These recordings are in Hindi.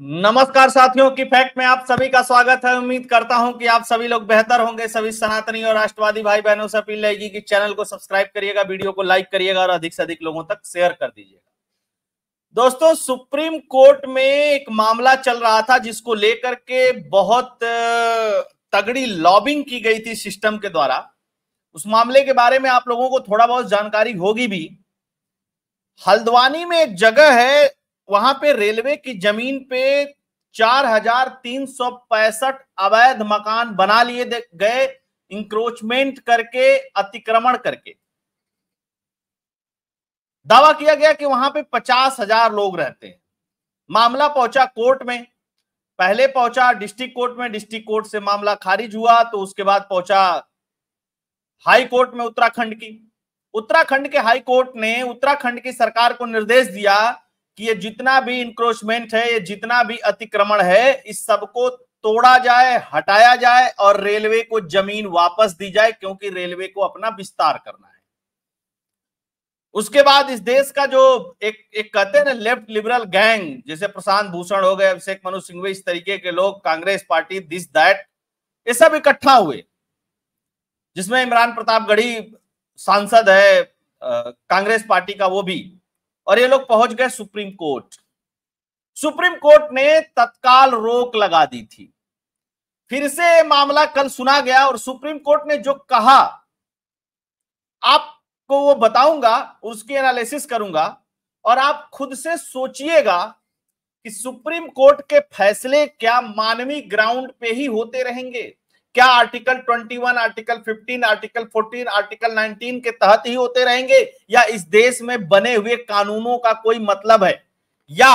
नमस्कार साथियों की फैक्ट में आप सभी का स्वागत है उम्मीद करता हूं कि आप सभी लोग बेहतर होंगे सभी सनातनी और राष्ट्रवादी भाई बहनों से अपील रहेगी कि चैनल को सब्सक्राइब करिएगा वीडियो को लाइक करिएगा और अधिक से अधिक लोगों तक शेयर कर दीजिएगा दोस्तों सुप्रीम कोर्ट में एक मामला चल रहा था जिसको लेकर के बहुत तगड़ी लॉबिंग की गई थी सिस्टम के द्वारा उस मामले के बारे में आप लोगों को थोड़ा बहुत जानकारी होगी भी हल्द्वानी में एक जगह है वहां पे रेलवे की जमीन पे चार हजार तीन सौ पैंसठ अवैध मकान बना लिए गए इंक्रोचमेंट करके अतिक्रमण करके दावा किया गया कि वहां पे पचास हजार लोग रहते हैं मामला पहुंचा कोर्ट में पहले पहुंचा डिस्ट्रिक्ट कोर्ट में डिस्ट्रिक्ट कोर्ट से मामला खारिज हुआ तो उसके बाद पहुंचा हाई कोर्ट में उत्तराखंड की उत्तराखंड के हाई कोर्ट ने उत्तराखंड की सरकार को निर्देश दिया कि ये जितना भी इंक्रोचमेंट है ये जितना भी अतिक्रमण है इस सबको तोड़ा जाए हटाया जाए और रेलवे को जमीन वापस दी जाए क्योंकि रेलवे को अपना विस्तार करना है उसके बाद इस देश का जो एक एक कहते हैं ना लेफ्ट लिबरल गैंग जैसे प्रशांत भूषण हो गए अभिषेक मनु सिंघवी इस तरीके के लोग कांग्रेस पार्टी दिस दैट ये सब इकट्ठा हुए जिसमें इमरान प्रताप गढ़ी सांसद है कांग्रेस पार्टी का वो भी और ये लोग पहुंच गए सुप्रीम कोर्ट सुप्रीम कोर्ट ने तत्काल रोक लगा दी थी फिर से मामला कल सुना गया और सुप्रीम कोर्ट ने जो कहा आपको वो बताऊंगा उसकी एनालिसिस करूंगा और आप खुद से सोचिएगा कि सुप्रीम कोर्ट के फैसले क्या मानवीय ग्राउंड पे ही होते रहेंगे क्या आर्टिकल 21 आर्टिकल 15 आर्टिकल 14 आर्टिकल 19 के तहत ही होते रहेंगे या इस देश में बने हुए कानूनों का कोई मतलब है या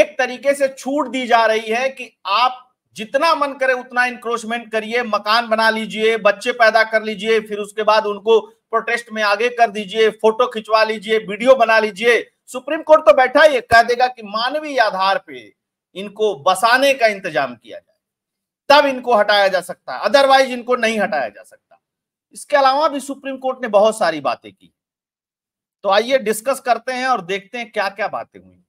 एक तरीके से छूट दी जा रही है कि आप जितना मन करे उतना इंक्रोचमेंट करिए मकान बना लीजिए बच्चे पैदा कर लीजिए फिर उसके बाद उनको प्रोटेस्ट में आगे कर दीजिए फोटो खिंचवा लीजिए वीडियो बना लीजिए सुप्रीम कोर्ट तो बैठा ही कह देगा कि मानवीय आधार पे इनको बसाने का इंतजाम किया जाए तब इनको हटाया जा सकता है अदरवाइज इनको नहीं हटाया जा सकता इसके अलावा भी सुप्रीम कोर्ट ने बहुत सारी बातें की तो आइए डिस्कस करते हैं और देखते हैं क्या क्या बातें हुई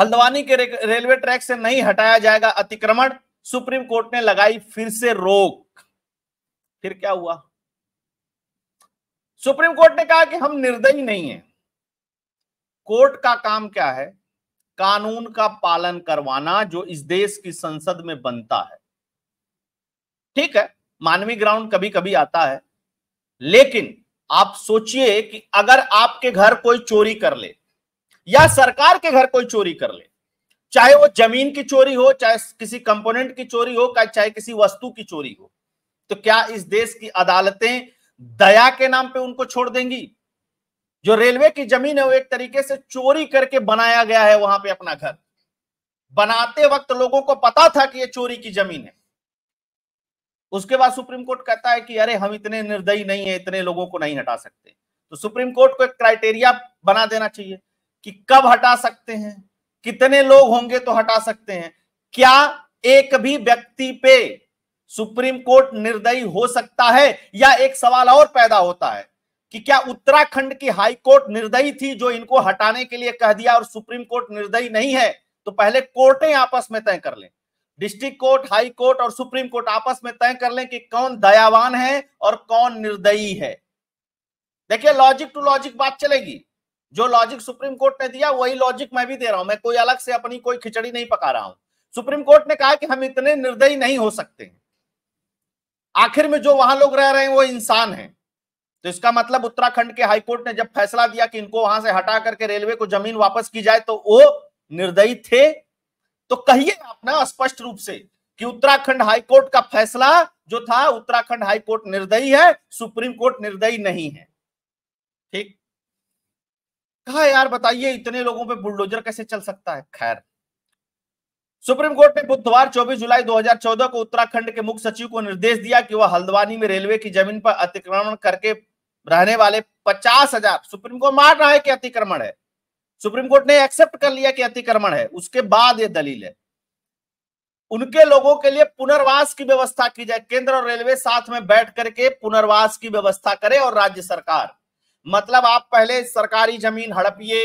हल्द्वानी के रेलवे ट्रैक से नहीं हटाया जाएगा अतिक्रमण सुप्रीम कोर्ट ने लगाई फिर से रोक फिर क्या हुआ सुप्रीम कोर्ट ने कहा कि हम निर्दयी नहीं है कोर्ट का काम क्या है कानून का पालन करवाना जो इस देश की संसद में बनता है ठीक है मानवीय ग्राउंड कभी कभी आता है लेकिन आप सोचिए कि अगर आपके घर कोई चोरी कर ले या सरकार के घर कोई चोरी कर ले चाहे वो जमीन की चोरी हो चाहे किसी कंपोनेंट की चोरी हो चाहे किसी वस्तु की चोरी हो तो क्या इस देश की अदालतें दया के नाम पे उनको छोड़ देंगी जो रेलवे की जमीन है वो एक तरीके से चोरी करके बनाया गया है वहां पे अपना घर बनाते वक्त लोगों को पता था कि ये चोरी की जमीन है उसके बाद सुप्रीम कोर्ट कहता है कि अरे हम इतने निर्दयी नहीं है इतने लोगों को नहीं हटा सकते तो सुप्रीम कोर्ट को एक क्राइटेरिया बना देना चाहिए कि कब हटा सकते हैं कितने लोग होंगे तो हटा सकते हैं क्या एक भी व्यक्ति पे सुप्रीम कोर्ट निर्दयी हो सकता है या एक सवाल और पैदा होता है कि क्या उत्तराखंड की हाई कोर्ट निर्दयी थी जो इनको हटाने के लिए कह दिया और सुप्रीम कोर्ट निर्दयी नहीं है तो पहले कोर्टें आपस में तय कर लें डिस्ट्रिक्ट कोर्ट हाई कोर्ट और सुप्रीम कोर्ट आपस में तय कर लें कि कौन दयावान है और कौन निर्दयी है देखिए लॉजिक टू लॉजिक बात चलेगी जो लॉजिक सुप्रीम कोर्ट ने दिया वही लॉजिक मैं भी दे रहा हूं मैं कोई अलग से अपनी कोई खिचड़ी नहीं पका रहा हूं सुप्रीम कोर्ट ने कहा कि हम इतने निर्दयी नहीं हो सकते आखिर में जो वहां लोग रह रहे हैं वो इंसान हैं तो इसका मतलब उत्तराखंड के हाईकोर्ट ने जब फैसला दिया कि इनको वहां से हटा करके रेलवे को जमीन वापस की जाए तो वो निर्दयी थे तो कहिए आप ना स्पष्ट रूप से कि उत्तराखंड हाईकोर्ट का फैसला जो था उत्तराखंड हाईकोर्ट निर्दयी है सुप्रीम कोर्ट निर्दयी नहीं है ठीक कहा यार बताइए इतने लोगों पे बुलडोजर कैसे चल सकता है खैर सुप्रीम कोर्ट ने बुधवार 24 जुलाई 2014 को उत्तराखंड के मुख्य सचिव को निर्देश दिया कि वह हल्द्वानी में रेलवे की जमीन पर अतिक्रमण करके रहने वाले पचास हजार सुप्रीम कोर्ट मार रहा है कि अतिक्रमण है सुप्रीम कोर्ट ने एक्सेप्ट कर लिया कि अतिक्रमण है उसके बाद ये दलील है उनके लोगों के लिए पुनर्वास की व्यवस्था की जाए केंद्र और रेलवे साथ में बैठ करके पुनर्वास की व्यवस्था करे और राज्य सरकार मतलब आप पहले सरकारी जमीन हड़पिए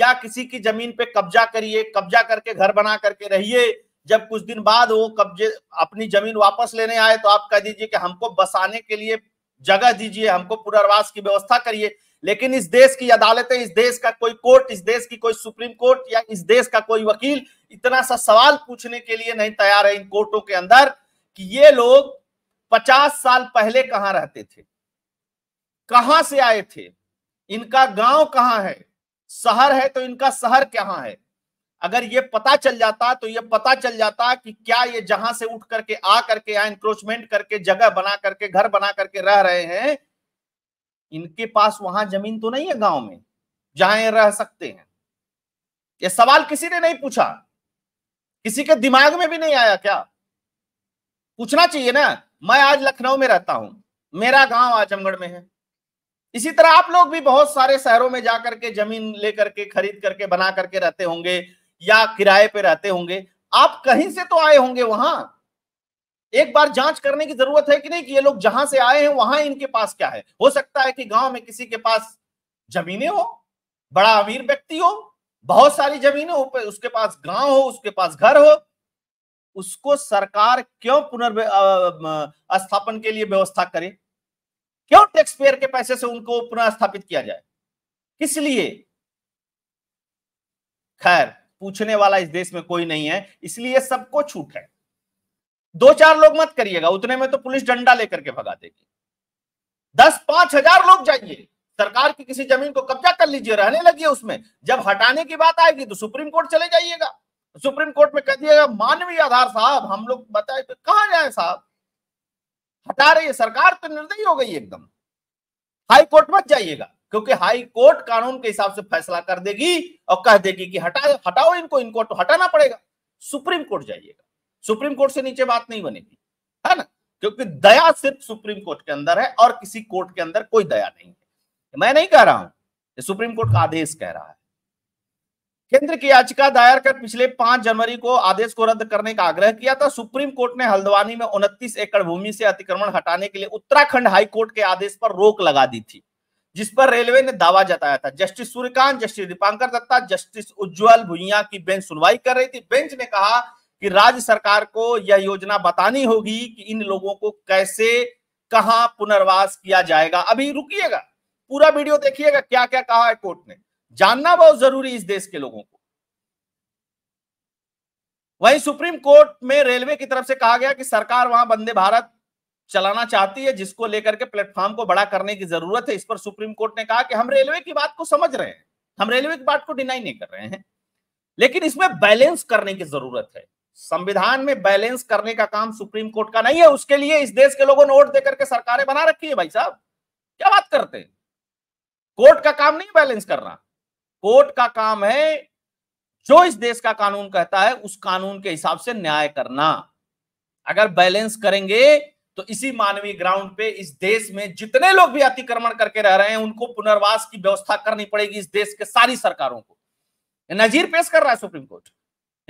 या किसी की जमीन पे कब्जा करिए कब्जा करके घर बना करके रहिए जब कुछ दिन बाद वो कब्जे अपनी जमीन वापस लेने आए तो आप कह दीजिए कि हमको बसाने के लिए जगह दीजिए हमको पुनर्वास की व्यवस्था करिए लेकिन इस देश की अदालतें इस देश का कोई कोर्ट इस देश की कोई सुप्रीम कोर्ट या इस देश का कोई वकील इतना सा सवाल पूछने के लिए नहीं तैयार है इन कोर्टों के अंदर कि ये लोग पचास साल पहले कहां रहते थे कहां से आए थे इनका गांव कहां है शहर है तो इनका शहर कहां है अगर ये पता चल जाता तो ये पता चल जाता कि क्या ये जहां से उठ करके आ करके या इंक्रोचमेंट करके जगह बना करके घर बना करके रह रहे हैं इनके पास वहां जमीन तो नहीं है गांव में जहां ये रह सकते हैं ये सवाल किसी ने नहीं पूछा किसी के दिमाग में भी नहीं आया क्या पूछना चाहिए ना मैं आज लखनऊ में रहता हूं मेरा गांव आजमगढ़ में है इसी तरह आप लोग भी बहुत सारे शहरों में जाकर के जमीन लेकर के खरीद करके बना करके रहते होंगे या किराए पे रहते होंगे आप कहीं से तो आए होंगे वहां एक बार जांच करने की जरूरत है कि नहीं कि ये लोग जहां से आए हैं वहां इनके पास क्या है हो सकता है कि गांव में किसी के पास जमीने हो बड़ा अमीर व्यक्ति हो बहुत सारी जमीन हो उसके पास गांव हो उसके पास घर हो उसको सरकार क्यों पुनर् स्थापन के लिए व्यवस्था करे क्यों टैक्स पेयर के पैसे से उनको पुनर्स्थापित किया जाए किस लिए खैर पूछने वाला इस देश में कोई नहीं है इसलिए सबको छूट है दो चार लोग मत करिएगा उतने में तो पुलिस डंडा लेकर के भगा देगी दस पांच हजार लोग जाइए सरकार की किसी जमीन को कब्जा कर लीजिए रहने लगिए उसमें जब हटाने की बात आएगी तो सुप्रीम कोर्ट चले जाइएगा सुप्रीम कोर्ट में कह दिएगा मानवीय आधार साहब हम लोग बताए तो कहा जाए साहब हटा रही है सरकार तो निर्दयी हो गई एकदम हाई कोर्ट मत जाइएगा क्योंकि हाई कोर्ट कानून के हिसाब से फैसला कर देगी और कह देगी कि हटा हटाओ इनको इनको तो हटाना पड़ेगा सुप्रीम कोर्ट जाइएगा सुप्रीम कोर्ट से नीचे बात नहीं बनेगी है ना क्योंकि दया सिर्फ सुप्रीम कोर्ट के अंदर है और किसी कोर्ट के अंदर कोई दया नहीं है मैं नहीं कह रहा हूं सुप्रीम कोर्ट का आदेश कह रहा है केंद्र की याचिका दायर कर पिछले पांच जनवरी को आदेश को रद्द करने का आग्रह किया था सुप्रीम कोर्ट ने हल्द्वानी में उनतीस एकड़ भूमि से अतिक्रमण हटाने के लिए उत्तराखंड हाई कोर्ट के आदेश पर रोक लगा दी थी जिस पर रेलवे ने दावा जताया था justice Surya Kant justice Dipankar Datta justice Ujjwal Bhuyan की बेंच सुनवाई कर रही थी बेंच ने कहा कि राज्य सरकार को यह योजना बतानी होगी कि इन लोगों को कैसे कहा पुनर्वास किया जाएगा अभी रुकिएगा पूरा वीडियो देखिएगा क्या क्या कहा है कोर्ट ने जानना बहुत जरूरी इस देश के लोगों को वहीं सुप्रीम कोर्ट में रेलवे की तरफ से कहा गया कि सरकार वहां वंदे भारत चलाना चाहती है जिसको लेकर के प्लेटफॉर्म को बड़ा करने की जरूरत है इस पर सुप्रीम कोर्ट ने कहा कि हम रेलवे की बात को समझ रहे हैं हम रेलवे की बात को डिनाई नहीं कर रहे हैं लेकिन इसमें बैलेंस करने की जरूरत है संविधान में बैलेंस करने का काम सुप्रीम कोर्ट का नहीं है उसके लिए इस देश के लोगों ने वोट देकर के सरकारें बना रखी है भाई साहब क्या बात करते हैं कोर्ट का काम नहीं बैलेंस करना कोर्ट का काम है जो इस देश का कानून कहता है उस कानून के हिसाब से न्याय करना अगर बैलेंस करेंगे तो इसी मानवीय ग्राउंड पे इस देश में जितने लोग भी अतिक्रमण करके रह रहे हैं उनको पुनर्वास की व्यवस्था करनी पड़ेगी इस देश के सारी सरकारों को नजीर पेश कर रहा है सुप्रीम कोर्ट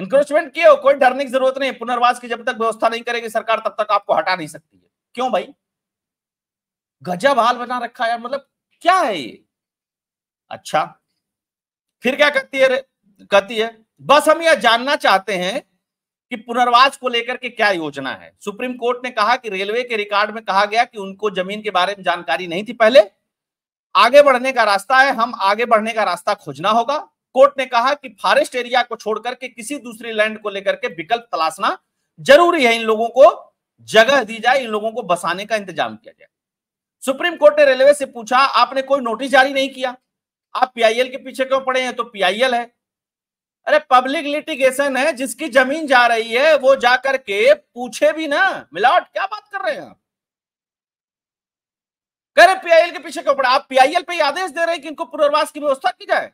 इंक्रोचमेंट किए हो कोई डरने की जरूरत नहीं पुनर्वास की जब तक व्यवस्था नहीं करेगी सरकार तब तक आपको हटा नहीं सकती है क्यों भाई गजब हाल बना रखा है मतलब क्या है ये अच्छा फिर क्या कहती है कहती है बस हम यह जानना चाहते हैं कि पुनर्वास को लेकर के क्या योजना है सुप्रीम कोर्ट ने कहा कि रेलवे के रिकॉर्ड में कहा गया कि उनको जमीन के बारे में जानकारी नहीं थी पहले आगे बढ़ने का रास्ता है हम आगे बढ़ने का रास्ता खोजना होगा कोर्ट ने कहा कि फॉरेस्ट एरिया को छोड़कर के किसी दूसरी लैंड को लेकर के विकल्प तलाशना जरूरी है इन लोगों को जगह दी जाए इन लोगों को बसाने का इंतजाम किया जाए सुप्रीम कोर्ट ने रेलवे से पूछा आपने कोई नोटिस जारी नहीं किया आप पीआईएल के पीछे क्यों पड़े हैं तो पीआईएल है अरे पब्लिक लिटिगेशन है जिसकी जमीन जा रही है वो जाकर के पूछे भी ना मिलावट क्या बात कर रहे हैं आप कह रहे पीआईएल के पीछे क्यों पड़ा आप पीआईएल पे आदेश दे रहे हैं कि इनको पुनर्वास की व्यवस्था की जाए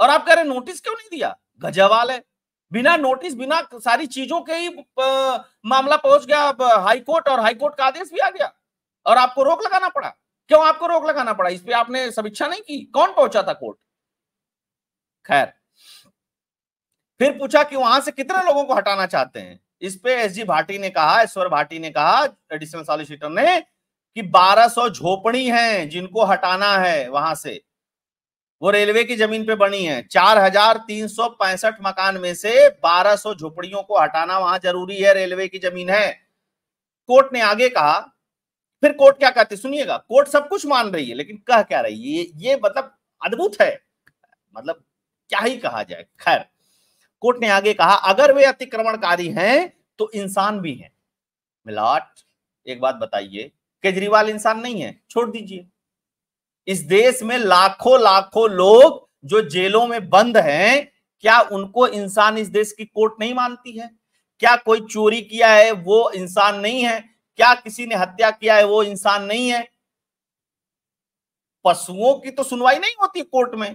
और आप कह रहे नोटिस क्यों नहीं दिया गजवाल है बिना नोटिस बिना सारी चीजों के ही मामला पहुंच गया हाईकोर्ट और हाईकोर्ट का आदेश भी आ गया और आपको रोक लगाना पड़ा क्यों आपको रोक लगाना पड़ा इस पर आपने समीक्षा नहीं की कौन पहुंचा था कोर्ट खैर फिर पूछा कि वहां से कितने लोगों को हटाना चाहते हैं इस पे एस जी भाटी ने कहा ईश्वर भाटी ने कहा एडिशनल सॉलिसिटर ने कि 1200 झोपड़ी हैं जिनको हटाना है वहां से वो रेलवे की जमीन पे बनी है पैंसठ मकान में से 1200 झोपड़ियों को हटाना वहां जरूरी है रेलवे की जमीन है कोर्ट ने आगे कहा फिर कोर्ट क्या कहते सुनिएगा कोर्ट सब कुछ मान रही है लेकिन कह क्या रही है ये ये मतलब अद्भुत है मतलब क्या ही कहा जाए खैर कोर्ट ने आगे कहा अगर वे अतिक्रमणकारी हैं तो इंसान भी हैं मिलाट एक बात बताइए केजरीवाल इंसान नहीं है छोड़ दीजिए इस देश में लाखों लाखों लोग जो जेलों में बंद हैं क्या उनको इंसान इस देश की कोर्ट नहीं मानती है क्या कोई चोरी किया है वो इंसान नहीं है क्या किसी ने हत्या किया है वो इंसान नहीं है पशुओं की तो सुनवाई नहीं होती कोर्ट में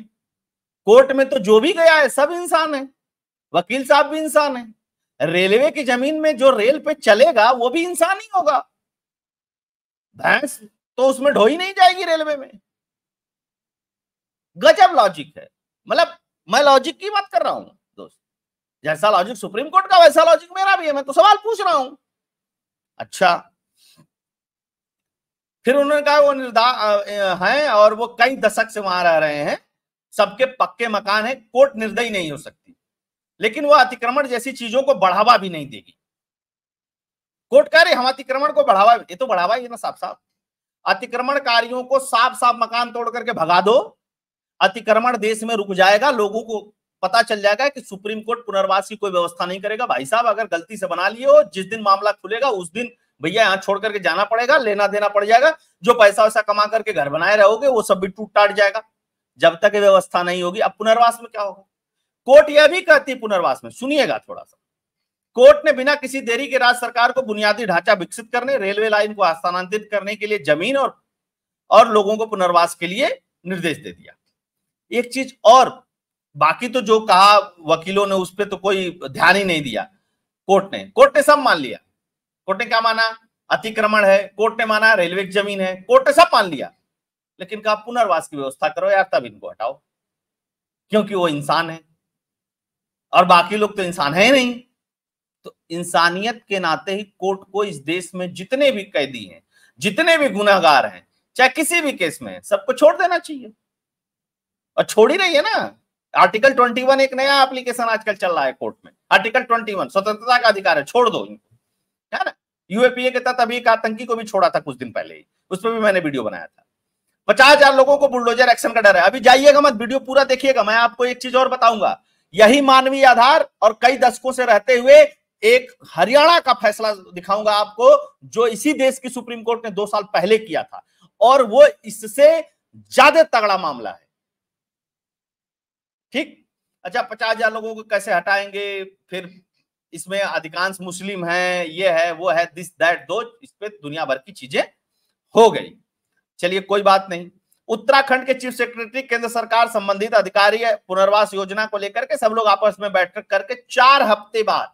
कोर्ट में तो जो भी गया है सब इंसान है वकील साहब भी इंसान है रेलवे की जमीन में जो रेल पे चलेगा वो भी इंसान ही होगा भैंस तो उसमें ढोई नहीं जाएगी रेलवे में गजब लॉजिक है मतलब मैं लॉजिक की बात कर रहा हूं दोस्त जैसा लॉजिक सुप्रीम कोर्ट का वैसा लॉजिक मेरा भी है मैं तो सवाल पूछ रहा हूं अच्छा फिर उन्होंने कहा वो निर्दा हैं और वो कई दशक से वहां रह रहे हैं सबके पक्के मकान है कोर्ट निर्दयी नहीं हो सकती लेकिन वह अतिक्रमण जैसी चीजों को बढ़ावा भी नहीं देगी कोर्ट कह रहे हम अतिक्रमण को बढ़ावा ये तो बढ़ावा ही ना साफ साफ अतिक्रमणकारियों को साफ साफ मकान तोड़ करके भगा दो अतिक्रमण देश में रुक जाएगा लोगों को पता चल जाएगा कि सुप्रीम कोर्ट पुनर्वास की कोई व्यवस्था नहीं करेगा भाई साहब अगर गलती से बना लिए हो जिस दिन मामला खुलेगा उस दिन भैया यहाँ छोड़ करके जाना पड़ेगा लेना देना पड़ जाएगा जो पैसा वैसा कमा करके घर बनाए रहोगे वो सब भी टूट टाट जाएगा जब तक ये व्यवस्था नहीं होगी अब पुनर्वास में क्या होगा कोर्ट यह भी कहती पुनर्वास में सुनिएगा थोड़ा सा कोर्ट ने बिना किसी देरी के राज्य सरकार को बुनियादी ढांचा विकसित करने रेलवे लाइन को हस्तानांतरित करने के लिए जमीन और और लोगों को पुनर्वास के लिए निर्देश दे दिया एक चीज और बाकी तो जो कहा वकीलों ने उस पर तो कोई ध्यान ही नहीं दिया कोर्ट ने कोर्ट ने सब मान लिया कोर्ट ने क्या माना अतिक्रमण है कोर्ट ने माना रेलवे की जमीन है कोर्ट ने सब मान लिया लेकिन कहा पुनर्वास की व्यवस्था करो या तब इनको हटाओ क्योंकि वो इंसान है और बाकी लोग तो इंसान है नहीं तो इंसानियत के नाते ही कोर्ट को इस देश में जितने भी कैदी हैं जितने भी गुनाहगार हैं चाहे किसी भी केस में सबको छोड़ देना चाहिए और छोड़ ही रही है ना आर्टिकल 21 एक नया एप्लीकेशन आजकल चल रहा है कोर्ट में आर्टिकल 21 स्वतंत्रता का अधिकार है छोड़ दो इनको है ना यूएपीए के तहत अभी एक आतंकी को भी छोड़ा था कुछ दिन पहले ही उस पर भी मैंने वीडियो बनाया था पचास हजार लोगों को बुलडोजर एक्शन का डर है अभी जाइएगा मत वीडियो पूरा देखिएगा मैं आपको एक चीज और बताऊंगा यही मानवीय आधार और कई दशकों से रहते हुए एक हरियाणा का फैसला दिखाऊंगा आपको जो इसी देश की सुप्रीम कोर्ट ने दो साल पहले किया था और वो इससे ज्यादा तगड़ा मामला है ठीक अच्छा पचास हजार लोगों को कैसे हटाएंगे फिर इसमें अधिकांश मुस्लिम हैं ये है वो है दिस दैट दो इस पे दुनिया भर की चीजें हो गई चलिए कोई बात नहीं उत्तराखंड के चीफ सेक्रेटरी केंद्र सरकार संबंधित अधिकारी पुनर्वास योजना को लेकर के सब लोग आपस में बैठक करके चार हफ्ते बाद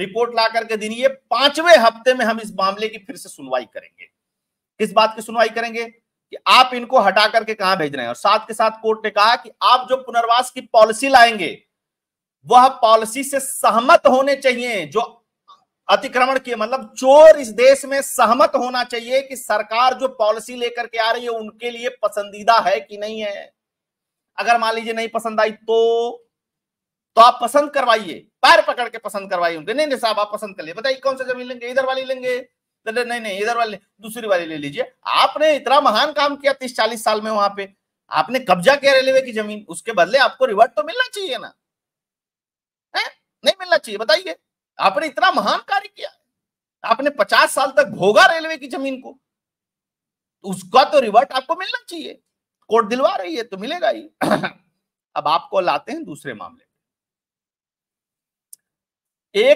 रिपोर्ट ला करके दिन ये पांचवें हफ्ते में हम इस मामले की फिर से सुनवाई करेंगे किस बात की सुनवाई करेंगे कि आप इनको हटा करके कहा भेज रहे हैं और साथ के साथ कोर्ट ने कहा कि आप जो पुनर्वास की पॉलिसी लाएंगे वह पॉलिसी से सहमत होने चाहिए जो अतिक्रमण किए मतलब चोर इस देश में सहमत होना चाहिए कि सरकार जो पॉलिसी लेकर के आ रही है उनके लिए पसंदीदा है कि नहीं है अगर मान लीजिए नहीं पसंद आई तो तो आप पसंद करवाइए पैर पकड़ के पसंद करवाइए उनके नहीं नहीं साहब आप पसंद कर लिए बताइए कौन सा जमीन लेंगे इधर वाली लेंगे तो नहीं नहीं इधर वाली दूसरी वाली ले लीजिए आपने इतना महान काम किया तीस चालीस साल में वहां पे आपने कब्जा किया रेलवे की जमीन उसके बदले आपको रिवर्ट तो मिलना चाहिए ना है? नहीं मिलना चाहिए बताइए आपने इतना महान कार्य किया आपने पचास साल तक भोगा रेलवे की जमीन को उसका तो रिवर्ट आपको मिलना चाहिए कोर्ट दिलवा रही है तो मिलेगा ही अब आपको लाते हैं दूसरे मामले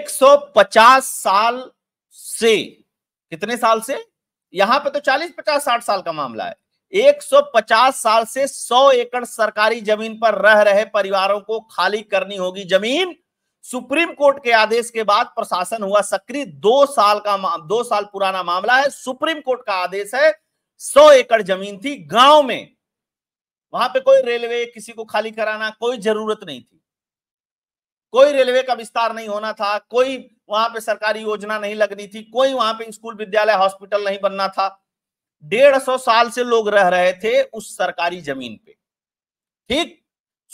150 साल से कितने साल से यहां पे तो 40 50 60 साल का मामला है 150 साल से 100 एकड़ सरकारी जमीन पर रह रहे परिवारों को खाली करनी होगी जमीन सुप्रीम कोर्ट के आदेश के बाद प्रशासन हुआ सक्रिय दो साल का दो साल पुराना मामला है सुप्रीम कोर्ट का आदेश है सौ एकड़ जमीन थी गांव में वहां पे कोई रेलवे किसी को खाली कराना कोई जरूरत नहीं थी कोई रेलवे का विस्तार नहीं होना था कोई वहां पे सरकारी योजना नहीं लगनी थी कोई वहां पे स्कूल विद्यालय हॉस्पिटल नहीं बनना था डेढ़ सौ साल से लोग रह रहे थे उस सरकारी जमीन पे ठीक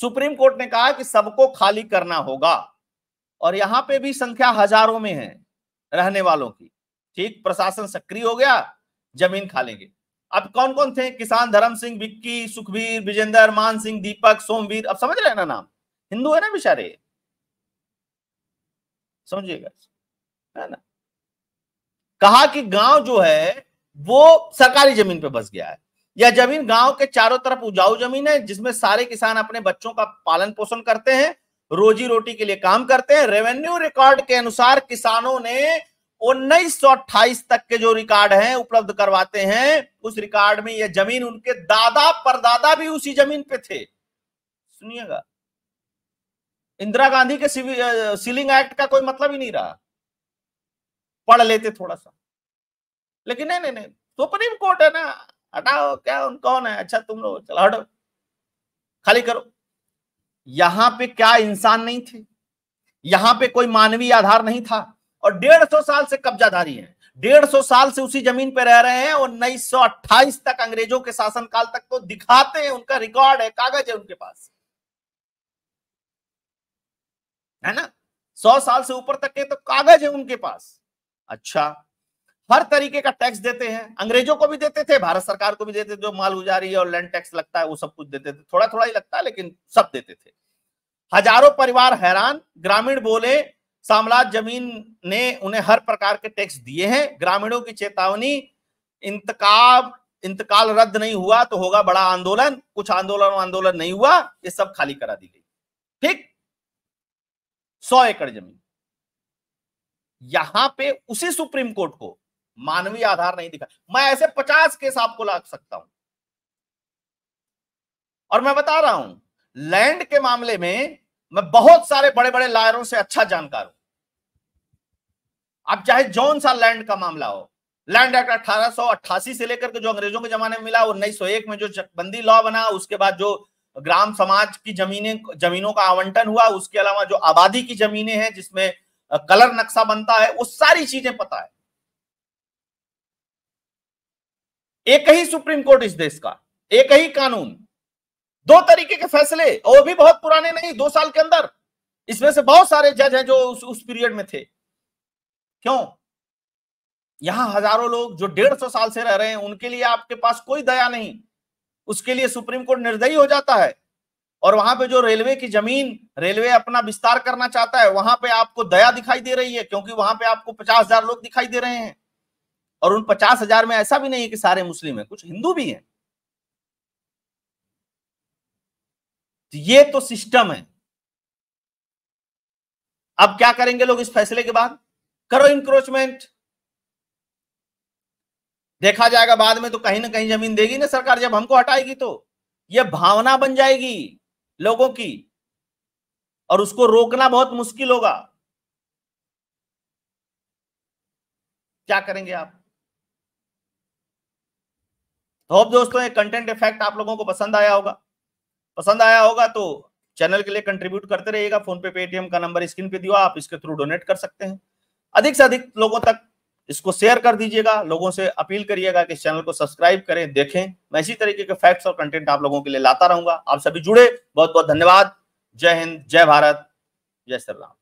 सुप्रीम कोर्ट ने कहा कि सबको खाली करना होगा और यहाँ पे भी संख्या हजारों में है रहने वालों की ठीक प्रशासन सक्रिय हो गया जमीन खा लेंगे अब कौन कौन थे किसान धर्म सिंह बिक्की सुखवीर विजेंद्र मान सिंह दीपक सोमवीर अब समझ रहे ना नाम हिंदू है ना बेचारे समझिएगा है ना कहा कि गांव जो है वो सरकारी जमीन पे बस गया है यह जमीन गांव के चारों तरफ उजाऊ जमीन है जिसमें सारे किसान अपने बच्चों का पालन पोषण करते हैं रोजी रोटी के लिए काम करते हैं रेवेन्यू रिकॉर्ड के अनुसार किसानों ने उन्नीस तक के जो रिकॉर्ड हैं उपलब्ध करवाते हैं उस रिकॉर्ड में यह जमीन उनके दादा परदादा भी उसी जमीन पे थे सुनिएगा इंदिरा गांधी के सीलिंग एक्ट का कोई मतलब ही नहीं रहा पढ़ लेते थोड़ा सा लेकिन नहीं नहीं नहीं सुप्रीम कोर्ट है ना हटाओ क्या उन कौन है अच्छा तुम लोग चलो हटो खाली करो यहां पे क्या इंसान नहीं थे यहां पे कोई मानवीय आधार नहीं था और डेढ़ सौ साल से कब्जाधारी है डेढ़ सौ साल से उसी जमीन पर रह रहे हैं और उन्नीस तक अंग्रेजों के शासनकाल तक तो दिखाते हैं उनका रिकॉर्ड है कागज है उनके पास है ना सौ साल से ऊपर तक के तो कागज है उनके पास अच्छा हर तरीके का टैक्स देते हैं अंग्रेजों को भी देते थे भारत सरकार को भी देते थे जो माल गुजारी और लैंड टैक्स लगता है वो सब कुछ देते थे थोड़ा थोड़ा ही लगता है लेकिन सब देते थे हजारों परिवार हैरान ग्रामीण बोले साम्राज्य जमीन ने उन्हें हर प्रकार के टैक्स दिए हैं ग्रामीणों की चेतावनी इंतकाब इंतकाल रद्द नहीं हुआ तो होगा बड़ा आंदोलन कुछ आंदोलन आंदोलन नहीं हुआ ये सब खाली करा दी गई ठीक सौ एकड़ जमीन यहां पे उसी सुप्रीम कोर्ट को मानवीय आधार नहीं दिखा मैं ऐसे पचास केस आपको ला सकता हूं और मैं बता रहा हूं लैंड के मामले में मैं बहुत सारे बड़े बड़े लायरों से अच्छा जानकार हूं आप चाहे जौन सा लैंड का मामला हो लैंड एक्ट अठारह से लेकर के जो अंग्रेजों के जमाने में मिला उन्नीस में जो चकबंदी लॉ बना उसके बाद जो ग्राम समाज की जमीनें जमीनों का आवंटन हुआ उसके अलावा जो आबादी की जमीनें हैं जिसमें कलर नक्शा बनता है वो सारी चीजें पता है एक ही सुप्रीम कोर्ट इस देश का एक ही कानून दो तरीके के फैसले वो भी बहुत पुराने नहीं दो साल के अंदर इसमें से बहुत सारे जज हैं जो उस उस पीरियड में थे क्यों यहां हजारों लोग जो डेढ़ सौ साल से रह रहे हैं उनके लिए आपके पास कोई दया नहीं उसके लिए सुप्रीम कोर्ट निर्दयी हो जाता है और वहां पे जो रेलवे की जमीन रेलवे अपना विस्तार करना चाहता है वहां पे आपको दया दिखाई दे रही है क्योंकि वहां पे आपको पचास हजार लोग दिखाई दे रहे हैं और उन पचास हजार में ऐसा भी नहीं है कि सारे मुस्लिम हैं कुछ हिंदू भी हैं तो ये तो सिस्टम है अब क्या करेंगे लोग इस फैसले के बाद करो इंक्रोचमेंट देखा जाएगा बाद में तो कहीं ना कहीं जमीन देगी ना सरकार जब हमको हटाएगी तो यह भावना बन जाएगी लोगों की और उसको रोकना बहुत मुश्किल होगा क्या करेंगे आप तो दोस्तों ये कंटेंट इफेक्ट आप लोगों को पसंद आया होगा पसंद आया होगा तो चैनल के लिए कंट्रीब्यूट करते रहिएगा फोन पे पेटीएम का नंबर स्क्रीन पे दिया आप इसके थ्रू डोनेट कर सकते हैं अधिक से अधिक लोगों तक इसको शेयर कर दीजिएगा लोगों से अपील करिएगा कि चैनल को सब्सक्राइब करें देखें मैं इसी तरीके के फैक्ट्स और कंटेंट आप लोगों के लिए लाता रहूंगा आप सभी जुड़े बहुत बहुत धन्यवाद जय हिंद जय भारत जय श्री राम